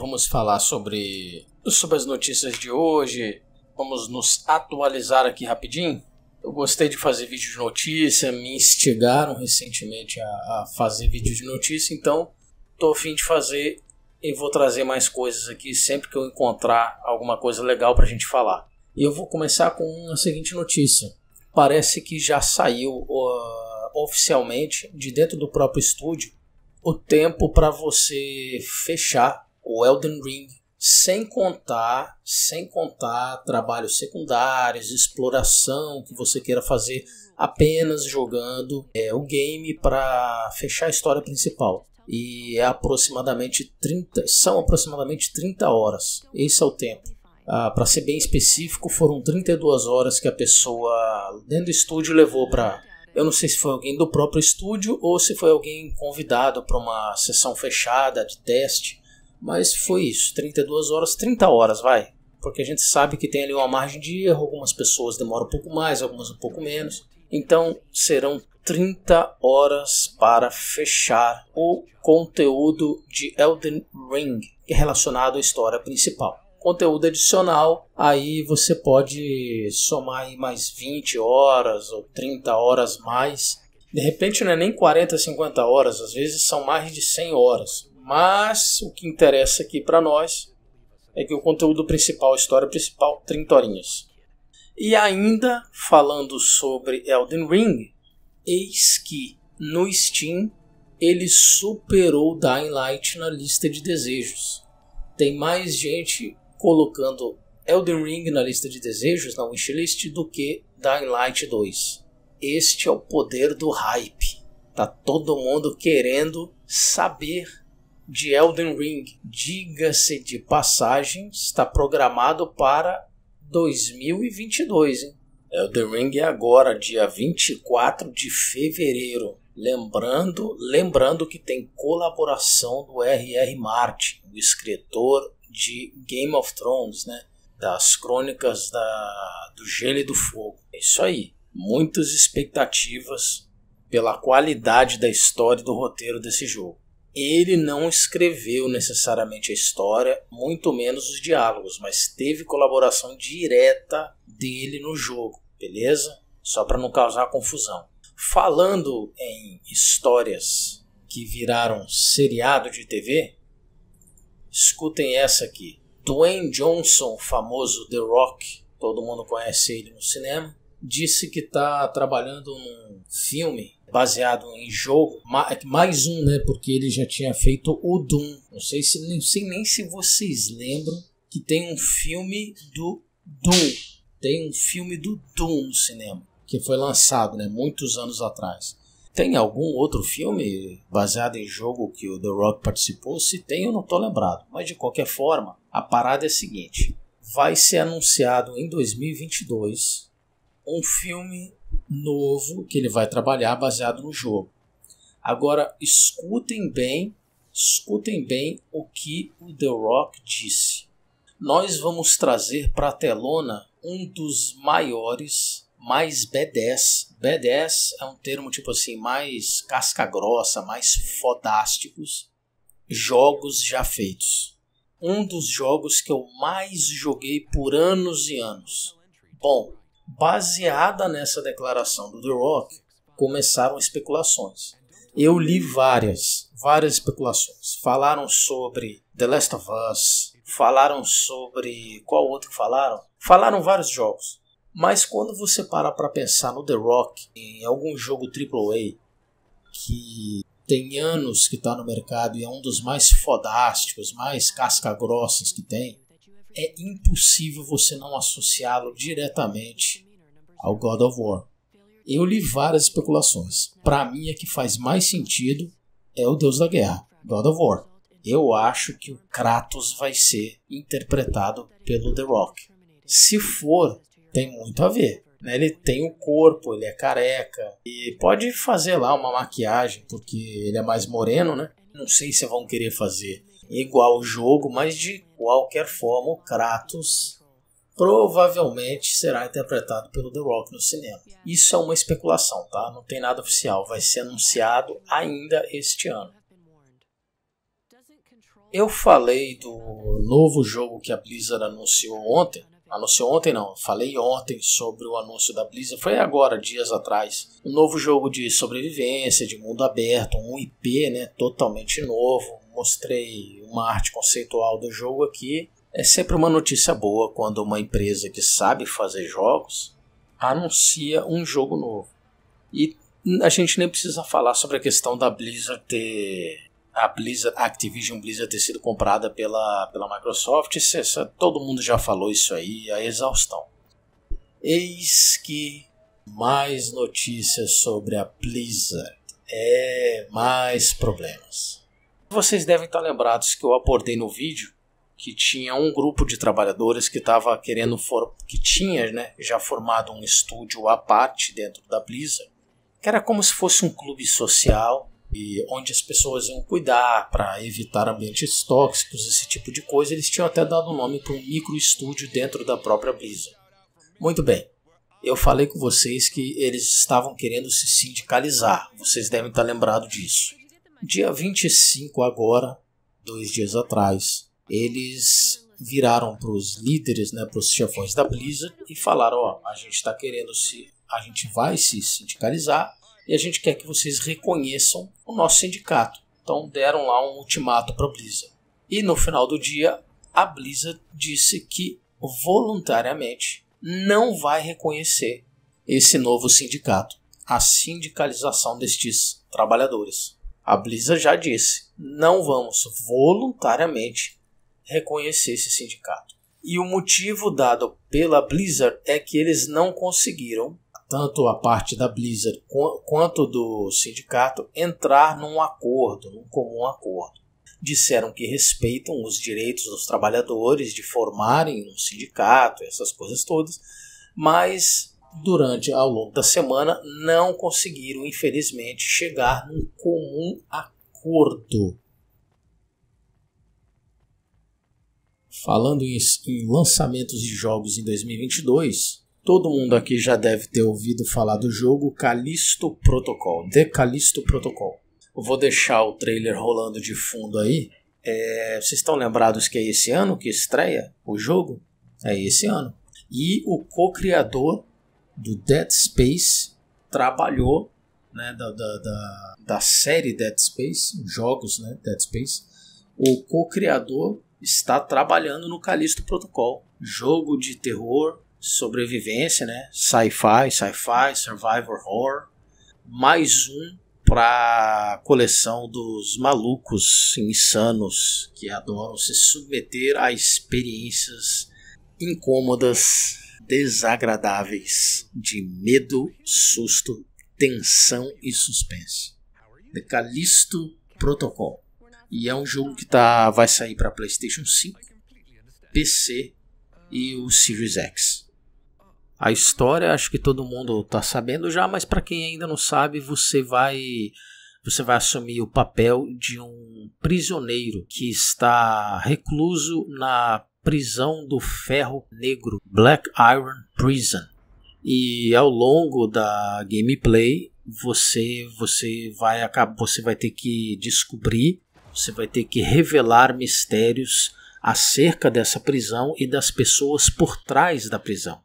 vamos falar sobre, sobre as notícias de hoje, vamos nos atualizar aqui rapidinho. Eu gostei de fazer vídeo de notícia, me instigaram recentemente a, a fazer vídeo de notícia, então estou fim de fazer e vou trazer mais coisas aqui sempre que eu encontrar alguma coisa legal para a gente falar. E eu vou começar com a seguinte notícia. Parece que já saiu uh, oficialmente de dentro do próprio estúdio o tempo para você fechar o Elden Ring, sem contar, sem contar trabalhos secundários, exploração que você queira fazer apenas jogando é, o game para fechar a história principal. E é aproximadamente 30, são aproximadamente 30 horas. Esse é o tempo. Ah, para ser bem específico, foram 32 horas que a pessoa dentro do estúdio levou para eu não sei se foi alguém do próprio estúdio ou se foi alguém convidado para uma sessão fechada de teste mas foi isso, 32 horas, 30 horas, vai. Porque a gente sabe que tem ali uma margem de erro, algumas pessoas demoram um pouco mais, algumas um pouco menos. Então serão 30 horas para fechar o conteúdo de Elden Ring relacionado à história principal. Conteúdo adicional, aí você pode somar aí mais 20 horas ou 30 horas mais. De repente não é nem 40, 50 horas, às vezes são mais de 100 horas. Mas o que interessa aqui para nós é que o conteúdo principal, a história principal, 30 horinhas. E ainda falando sobre Elden Ring, eis que no Steam ele superou Dying Light na lista de desejos. Tem mais gente colocando Elden Ring na lista de desejos, na wishlist, do que Dying Light 2. Este é o poder do hype. Tá todo mundo querendo saber de Elden Ring, diga-se de passagem, está programado para 2022. Hein? Elden Ring é agora, dia 24 de fevereiro. Lembrando, lembrando que tem colaboração do R.R. Martin, o escritor de Game of Thrones, né? Das crônicas da, do Gelo e do Fogo. É isso aí. Muitas expectativas pela qualidade da história e do roteiro desse jogo. Ele não escreveu necessariamente a história, muito menos os diálogos, mas teve colaboração direta dele no jogo, beleza? Só para não causar confusão. Falando em histórias que viraram seriado de TV, escutem essa aqui. Dwayne Johnson, famoso The Rock, todo mundo conhece ele no cinema, disse que está trabalhando num filme baseado em jogo, mais um, né? Porque ele já tinha feito o Doom. Não sei se não sei nem se vocês lembram que tem um filme do Doom. Tem um filme do Doom no cinema que foi lançado, né? Muitos anos atrás. Tem algum outro filme baseado em jogo que o The Rock participou? Se tem, eu não tô lembrado. Mas de qualquer forma, a parada é a seguinte: vai ser anunciado em 2022 um filme novo que ele vai trabalhar baseado no jogo. Agora escutem bem, escutem bem o que o The Rock disse. Nós vamos trazer para a telona um dos maiores, mais B10. B10 é um termo tipo assim, mais casca grossa, mais fodásticos jogos já feitos. Um dos jogos que eu mais joguei por anos e anos. Bom, baseada nessa declaração do The Rock, começaram especulações. Eu li várias, várias especulações. Falaram sobre The Last of Us, falaram sobre qual outro falaram? Falaram vários jogos. Mas quando você para para pensar no The Rock, em algum jogo AAA que tem anos que está no mercado e é um dos mais fodásticos, mais casca grossas que tem, é impossível você não associá-lo diretamente ao God of War. Eu li várias especulações. Para mim, a que faz mais sentido é o Deus da Guerra, God of War. Eu acho que o Kratos vai ser interpretado pelo The Rock. Se for, tem muito a ver. Né? Ele tem o corpo, ele é careca e pode fazer lá uma maquiagem porque ele é mais moreno, né? Não sei se vão querer fazer igual o jogo, mas de qualquer forma o Kratos provavelmente será interpretado pelo The Rock no cinema. Isso é uma especulação, tá? Não tem nada oficial, vai ser anunciado ainda este ano. Eu falei do novo jogo que a Blizzard anunciou ontem, anunciou ontem não, falei ontem sobre o anúncio da Blizzard, foi agora, dias atrás, um novo jogo de sobrevivência, de mundo aberto, um IP, né, totalmente novo, mostrei uma arte conceitual do jogo aqui. É sempre uma notícia boa quando uma empresa que sabe fazer jogos anuncia um jogo novo. E a gente nem precisa falar sobre a questão da Blizzard ter a Blizzard, Activision Blizzard ter sido comprada pela, pela Microsoft, é, é, todo mundo já falou isso aí, a exaustão. Eis que mais notícias sobre a Blizzard é mais problemas. Vocês devem estar lembrados que eu abordei no vídeo que tinha um grupo de trabalhadores que estava querendo for... que tinha né, já formado um estúdio à parte dentro da Blizzard, que era como se fosse um clube social e onde as pessoas iam cuidar para evitar ambientes tóxicos, esse tipo de coisa. Eles tinham até dado o nome para um micro estúdio dentro da própria Blizzard. Muito bem, eu falei com vocês que eles estavam querendo se sindicalizar. Vocês devem estar lembrado disso. Dia 25, agora, dois dias atrás, eles viraram para os líderes, né, para os chefões da Blizzard e falaram: ó, a gente está querendo se, a gente vai se sindicalizar e a gente quer que vocês reconheçam o nosso sindicato. Então deram lá um ultimato para a Blizzard. E no final do dia, a Blizzard disse que voluntariamente não vai reconhecer esse novo sindicato, a sindicalização destes trabalhadores. A Blizzard já disse: não vamos voluntariamente reconhecer esse sindicato. E o motivo dado pela Blizzard é que eles não conseguiram, tanto a parte da Blizzard quanto do sindicato, entrar num acordo, num comum acordo. Disseram que respeitam os direitos dos trabalhadores de formarem um sindicato, essas coisas todas, mas durante ao longo da semana não conseguiram, infelizmente, chegar num comum acordo. Falando em, em, lançamentos de jogos em 2022, todo mundo aqui já deve ter ouvido falar do jogo Calisto Protocol, The Calisto Protocol. Eu vou deixar o trailer rolando de fundo aí. É, vocês estão lembrados que é esse ano que estreia o jogo? É esse ano. E o co-criador do Dead Space trabalhou, né, da, da, da, da série Dead Space, jogos né, Dead Space, o co-criador está trabalhando no Calixto Protocol, jogo de terror, sobrevivência, né, sci-fi, sci-fi, survivor horror, mais um para coleção dos malucos insanos que adoram se submeter a experiências incômodas desagradáveis de medo, susto, tensão e suspense. The Callisto Protocol. E é um jogo que tá, vai sair para PlayStation 5, PC e o Series X. A história, acho que todo mundo tá sabendo já, mas para quem ainda não sabe, você vai você vai assumir o papel de um prisioneiro que está recluso na prisão do ferro negro, Black Iron Prison. E ao longo da gameplay, você você vai acabar, você vai ter que descobrir, você vai ter que revelar mistérios acerca dessa prisão e das pessoas por trás da prisão,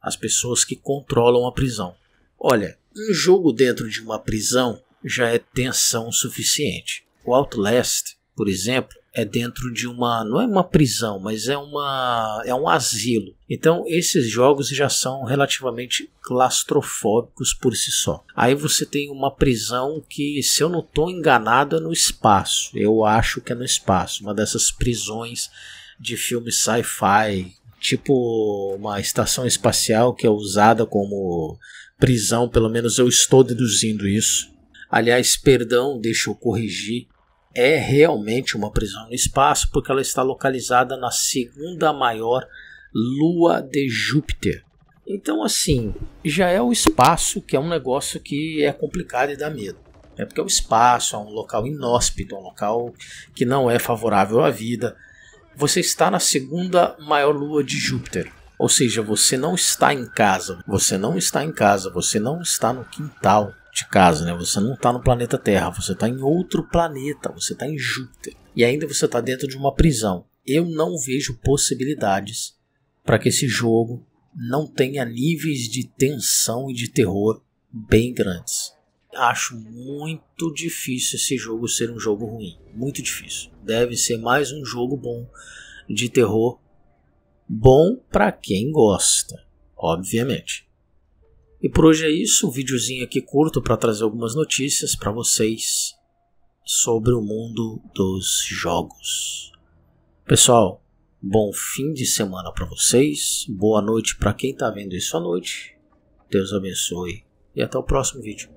as pessoas que controlam a prisão. Olha, um jogo dentro de uma prisão já é tensão suficiente. O Outlast, por exemplo, é dentro de uma, não é uma prisão, mas é uma é um asilo. Então esses jogos já são relativamente claustrofóbicos por si só. Aí você tem uma prisão que, se eu não estou enganado, é no espaço. Eu acho que é no espaço, uma dessas prisões de filmes sci-fi, tipo uma estação espacial que é usada como prisão, pelo menos eu estou deduzindo isso. Aliás, perdão, deixa eu corrigir é realmente uma prisão no espaço, porque ela está localizada na segunda maior lua de Júpiter. Então, assim, já é o espaço que é um negócio que é complicado e dá medo. É porque é o espaço, é um local inóspito, é um local que não é favorável à vida. Você está na segunda maior lua de Júpiter. Ou seja, você não está em casa, você não está em casa, você não está no quintal, de casa, né? Você não está no planeta Terra, você está em outro planeta, você está em Júpiter. E ainda você está dentro de uma prisão. Eu não vejo possibilidades para que esse jogo não tenha níveis de tensão e de terror bem grandes. Acho muito difícil esse jogo ser um jogo ruim, muito difícil. Deve ser mais um jogo bom de terror, bom para quem gosta, obviamente. E por hoje é isso, um videozinho aqui curto para trazer algumas notícias para vocês sobre o mundo dos jogos. Pessoal, bom fim de semana para vocês, boa noite para quem está vendo isso à noite. Deus abençoe e até o próximo vídeo.